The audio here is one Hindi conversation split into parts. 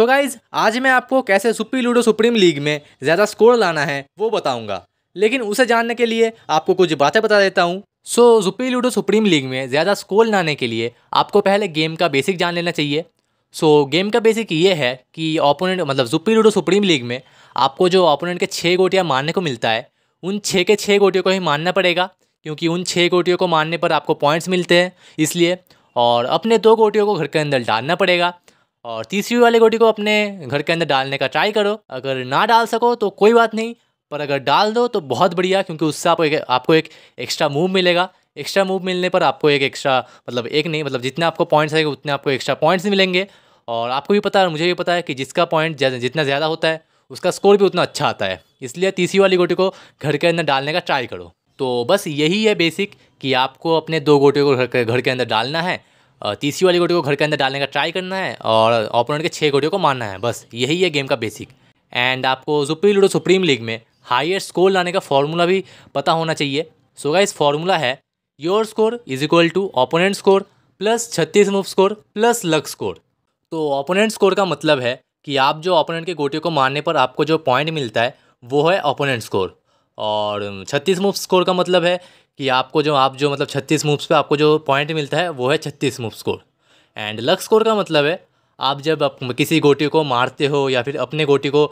सो गाइज आज मैं आपको कैसे सुपी लूडो सुप्रीम लीग में ज़्यादा स्कोर लाना है वो बताऊंगा लेकिन उसे जानने के लिए आपको कुछ बातें बता देता हूँ so so, Ludo Supreme League में ज़्यादा स्कोर लाने के लिए आपको पहले गेम का बेसिक जान लेना चाहिए सो so, गेम का बेसिक ये है कि ओपोनेंट मतलब जुपी लूडो सुप्रीम लीग में आपको जो ओपोनेंट के छः गोटियाँ मारने को मिलता है उन छः के छः गोटियों को ही मारना पड़ेगा क्योंकि उन छः गोटियों को मारने पर आपको पॉइंट्स मिलते हैं इसलिए और अपने दो गोटियों को घर के अंदर डालना पड़ेगा और तीसरी वाली गोटी को अपने घर के अंदर डालने का ट्राई करो अगर ना डाल सको तो कोई बात नहीं पर अगर डाल दो तो बहुत बढ़िया क्योंकि उससे आपको एक आपको एक एक्स्ट्रा मूव मिलेगा एक्स्ट्रा मूव मिलने पर आपको एक एक्स्ट्रा मतलब एक नहीं मतलब जितने आपको पॉइंट्स आएंगे उतने आपको एक्स्ट्रा पॉइंट्स मिलेंगे और आपको भी पता है मुझे भी पता है कि जिसका पॉइंट जितना ज़्यादा होता है उसका स्कोर भी उतना अच्छा आता है इसलिए तीसरी वाली गोटी को घर के अंदर डालने का ट्राई करो तो बस यही है बेसिक कि आपको अपने दो गोटियों को घर के घर के अंदर डालना है तीसरी वाली गोटी को घर के अंदर डालने का ट्राई करना है और ओपोनेंट के छः गोटियों को मारना है बस यही है गेम का बेसिक एंड आपको सुप्री लूडो सुप्रीम लीग में हाइयर स्कोर लाने का फॉर्मूला भी पता होना चाहिए सो so इस फॉर्मूला है your score is equal to opponent score plus छत्तीस move score plus luck score तो ओपोनेंट स्कोर का मतलब है कि आप जो ओपोनेंट के गोटियों को मारने पर आपको जो पॉइंट मिलता है वो है ओपोनेंट स्कोर और छत्तीस मूव स्कोर का मतलब है कि आपको जो आप जो मतलब छत्तीस मूव्स पे आपको जो पॉइंट मिलता है वो है छत्तीस move score and luck score का मतलब है आप जब आप किसी गोटी को मारते हो या फिर अपने गोटी को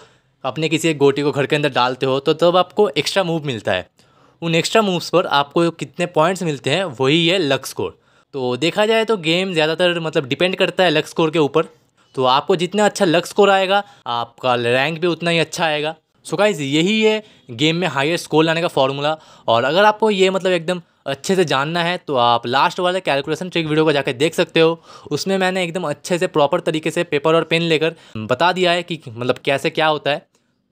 अपने किसी एक गोटी को घर के अंदर डालते हो तो तब आपको एक्स्ट्रा मूव मिलता है उन एक्स्ट्रा मूव्स पर आपको कितने पॉइंट्स मिलते हैं वही है लक स्कोर तो देखा जाए तो गेम ज़्यादातर मतलब डिपेंड करता है लक स्कोर के ऊपर तो आपको जितना अच्छा लक स्कोर आएगा आपका रैंक भी उतना ही अच्छा आएगा सो so गाइज यही है गेम में हाईएस्ट स्कोर लाने का फॉर्मूला और अगर आपको ये मतलब एकदम अच्छे से जानना है तो आप लास्ट वाले कैलकुलेशन ट्रिक वीडियो को जाकर देख सकते हो उसमें मैंने एकदम अच्छे से प्रॉपर तरीके से पेपर और पेन लेकर बता दिया है कि मतलब कैसे क्या होता है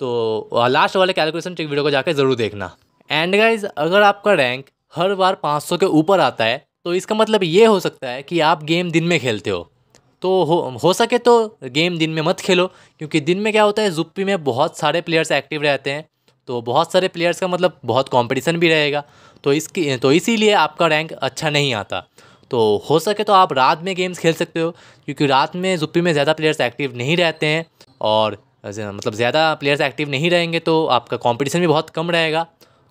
तो लास्ट वाले कैलकुलेशन ट्रिक वीडियो को जाकर ज़रूर देखना एंड गाइज अगर आपका रैंक हर बार 500 के ऊपर आता है तो इसका मतलब ये हो सकता है कि आप गेम दिन में खेलते हो तो हो हो सके तो गेम दिन में मत खेलो क्योंकि दिन में क्या होता है जुप्पी में बहुत सारे प्लेयर्स एक्टिव रहते हैं तो बहुत सारे प्लेयर्स का मतलब बहुत कंपटीशन भी रहेगा तो इसकी तो इसीलिए आपका रैंक अच्छा नहीं आता तो हो सके तो आप रात में गेम्स खेल सकते हो क्योंकि रात में जुप्पी में ज़्यादा प्लेयर्स एक्टिव नहीं रहते हैं और मतलब ज़्यादा प्लेयर्स एक्टिव नहीं रहेंगे तो आपका कंपटीशन भी बहुत कम रहेगा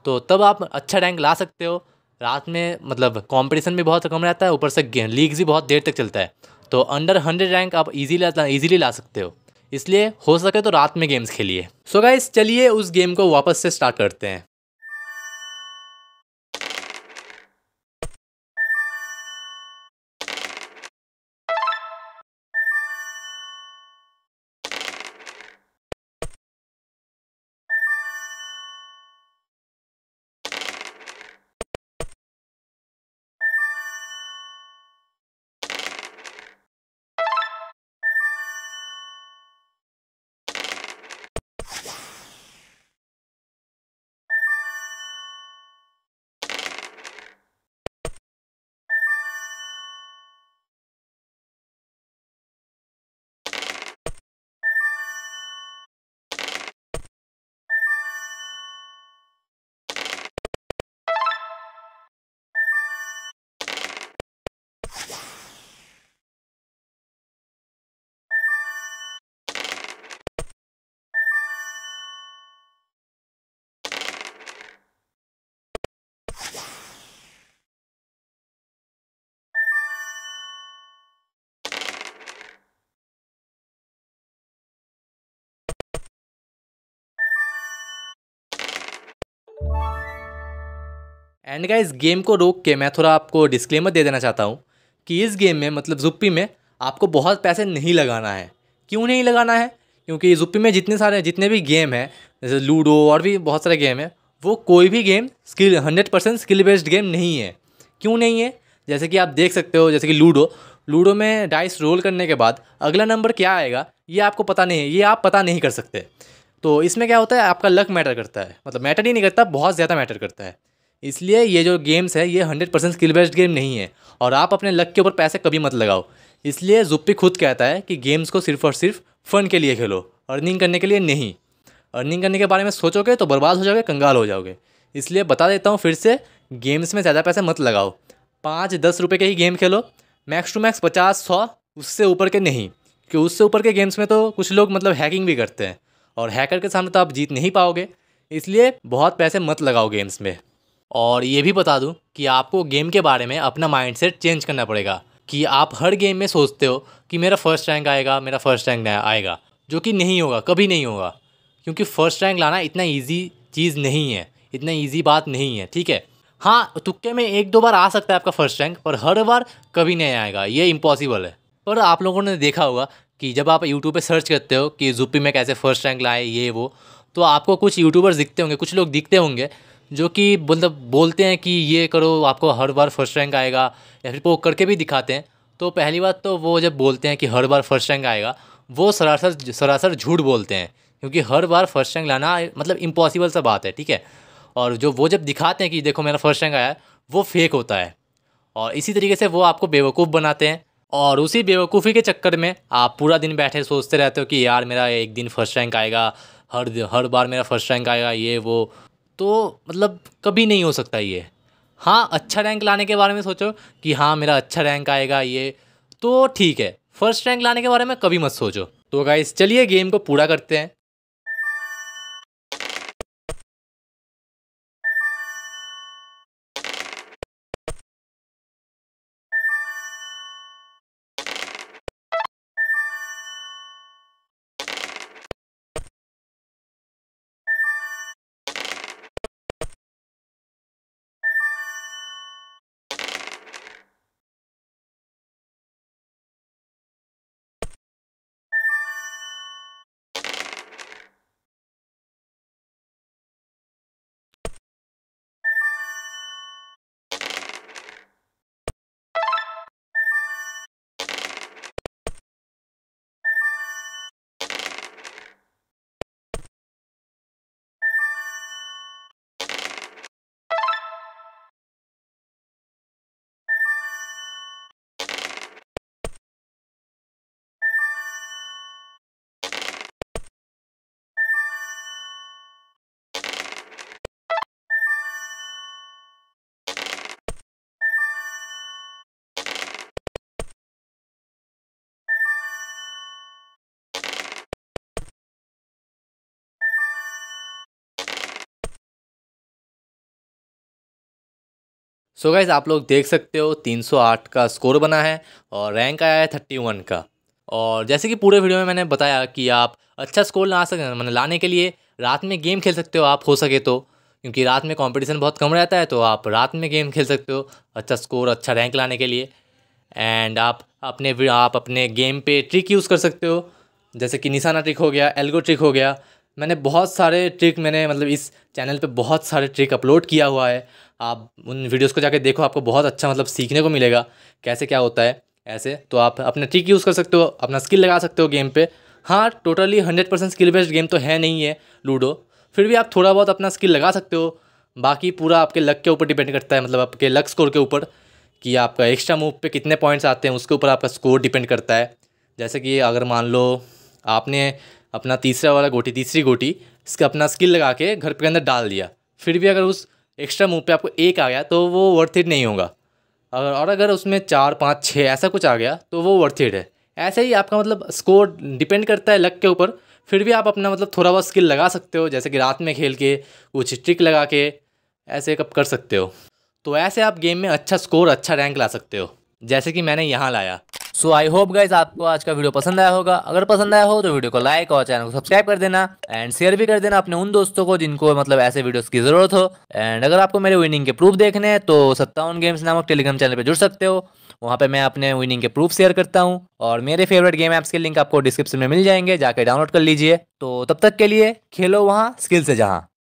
तो तब आप अच्छा रैंक ला सकते हो रात में मतलब कंपटीशन भी बहुत कम रहता है ऊपर से लीग्स भी बहुत देर तक चलता है तो अंडर हंड्रेड रैंक आप इजी ला इजीली ला सकते हो इसलिए हो सके तो रात में गेम्स खेलिए सो गाइस चलिए उस गेम को वापस से स्टार्ट करते हैं एंड गाइस गेम को रोक के मैं थोड़ा आपको डिस्क्लेमर दे देना चाहता हूँ कि इस गेम में मतलब जुप्पी में आपको बहुत पैसे नहीं लगाना है क्यों नहीं लगाना है क्योंकि जुप्पी में जितने सारे जितने भी गेम हैं जैसे लूडो और भी बहुत सारे गेम हैं वो कोई भी game skill hundred percent skill based game नहीं है क्यों नहीं है जैसे कि आप देख सकते हो जैसे कि लूडो लूडो में डाइस रोल करने के बाद अगला नंबर क्या आएगा ये आपको पता नहीं है ये आप पता नहीं कर सकते तो इसमें क्या होता है आपका लक मैटर करता है मतलब मैटर ही नहीं करता बहुत ज़्यादा मैटर करता है इसलिए ये जो गेम्स है ये hundred percent skill based game नहीं है और आप अपने लक के ऊपर पैसे कभी मत लगाओ इसलिए जुप्पी खुद कहता है कि गेम्स को सिर्फ और सिर्फ फन के लिए खेलो अर्निंग करने के लिए नहीं अर्निंग करने के बारे में सोचोगे तो बर्बाद हो जाओगे कंगाल हो जाओगे इसलिए बता देता हूँ फिर से गेम्स में ज़्यादा पैसे मत लगाओ पाँच दस रुपये के ही गेम खेलो मैक्स टू मैक्स पचास सौ उससे ऊपर के नहीं क्योंकि उससे ऊपर के गेम्स में तो कुछ लोग मतलब हैकिंग भी करते हैं और हैकर के सामने तो आप जीत नहीं पाओगे इसलिए बहुत पैसे मत लगाओ गेम्स में और ये भी बता दूँ कि आपको गेम के बारे में अपना माइंडसेट चेंज करना पड़ेगा कि आप हर गेम में सोचते हो कि मेरा फर्स्ट रैंक आएगा मेरा फर्स्ट रैंक आएगा जो कि नहीं होगा कभी नहीं होगा क्योंकि फर्स्ट रैंक लाना इतना ईजी चीज़ नहीं है इतना ईजी बात नहीं है ठीक है हाँ तुक्के में एक दो बार आ सकता है आपका फर्स्ट रैंक पर हर बार कभी नहीं आएगा ये इम्पॉसिबल है पर आप लोगों ने देखा होगा कि जब आप यूट्यूब पे सर्च करते हो कि जूपी में कैसे फर्स्ट रैंक लाए ये वो तो आपको कुछ यूट्यूबर्स दिखते होंगे कुछ लोग दिखते होंगे जो कि मतलब बोलते हैं कि ये करो आपको हर बार फर्स्ट रैंक आएगा या फिर वो करके भी दिखाते हैं तो पहली बात तो वो जब बोलते हैं कि हर बार फर्स्ट रैंक आएगा वो सरासर सरासर झूठ बोलते हैं क्योंकि हर बार फर्स्ट रैंक लाना मतलब इम्पॉसिबल सा बात है ठीक है और जो वो जब दिखाते हैं कि देखो मेरा फर्स्ट रैंक आया वो फेक होता है और इसी तरीके से वो आपको बेवकूफ़ बनाते हैं और उसी बेवकूफ़ी के चक्कर में आप पूरा दिन बैठे सोचते रहते हो कि यार मेरा एक दिन फर्स्ट रैंक आएगा हर हर बार मेरा फर्स्ट रैंक आएगा ये वो तो मतलब कभी नहीं हो सकता ये हाँ अच्छा रैंक लाने के बारे में सोचो कि हाँ मेरा अच्छा रैंक आएगा ये तो ठीक है फर्स्ट रैंक लाने के बारे में कभी मत सोचो तो गाइस चलिए गेम को पूरा करते हैं सो गाइज आप लोग देख सकते हो 308 का स्कोर बना है और रैंक आया है थर्टी का और जैसे कि पूरे वीडियो में मैंने बताया कि आप अच्छा स्कोर ला सकते मैंने मतलब लाने के लिए रात में गेम खेल सकते हो आप हो सके तो क्योंकि रात में कंपटीशन बहुत कम रहता है तो आप रात में गेम खेल सकते हो अच्छा स्कोर अच्छा रैंक लाने के लिए एंड आप अपने आप अपने गेम पे ट्रिक यूज़ कर सकते हो जैसे कि निशाना ट्रिक हो गया एल्गो ट्रिक हो गया मैंने बहुत सारे ट्रिक मैंने मतलब इस चैनल पे बहुत सारे ट्रिक अपलोड किया हुआ है आप उन वीडियोस को जाके देखो आपको बहुत अच्छा मतलब सीखने को मिलेगा कैसे क्या होता है ऐसे तो आप अपना ट्रिक यूज़ कर सकते हो अपना स्किल लगा सकते हो गेम पे हाँ totally hundred percent skill based game तो है नहीं है लूडो फिर भी आप थोड़ा बहुत अपना स्किल लगा सकते हो बाकी पूरा आपके लक के ऊपर डिपेंड करता है मतलब आपके लक स्कोर के ऊपर कि आपका एक्स्ट्रा मूव पे कितने पॉइंट्स आते हैं उसके ऊपर आपका स्कोर डिपेंड करता है जैसे कि अगर मान लो आपने अपना तीसरा वाला गोटी तीसरी गोटी इसका अपना स्किल लगा के घर के अंदर डाल दिया फिर भी अगर उस एक्स्ट्रा मूव पे आपको एक आ गया तो वो वर्थ इट नहीं होगा अगर और अगर उसमें चार पाँच छः ऐसा कुछ आ गया तो वो वर्थ इट है ऐसे ही आपका मतलब स्कोर डिपेंड करता है लक के ऊपर फिर भी आप अपना मतलब थोड़ा बहुत स्किल लगा सकते हो जैसे कि रात में खेल के कुछ ट्रिक लगा के ऐसे कब कर सकते हो तो ऐसे आप गेम में अच्छा स्कोर अच्छा रैंक ला सकते हो जैसे कि मैंने यहाँ लाया सो आई होप गाइज आपको आज का वीडियो पसंद आया होगा अगर पसंद आया हो तो वीडियो को लाइक और चैनल को सब्सक्राइब कर देना एंड शेयर भी कर देना अपने उन दोस्तों को जिनको मतलब ऐसे वीडियोस की जरूरत हो एंड अगर आपको मेरे विनिंग के प्रूफ देखने हैं तो सत्तावन गेम्स नामक टेलीग्राम चैनल पर जुड़ सकते हो वहाँ पे मैं अपने विनिंग के प्रूफ शेयर करता हूँ और मेरे फेवरेट गेम ऐप्स के लिंक आपको डिस्क्रिप्शन में मिल जाएंगे जाकर डाउनलोड कर लीजिए तो तब तक के लिए खेलो वहाँ स्किल से जहाँ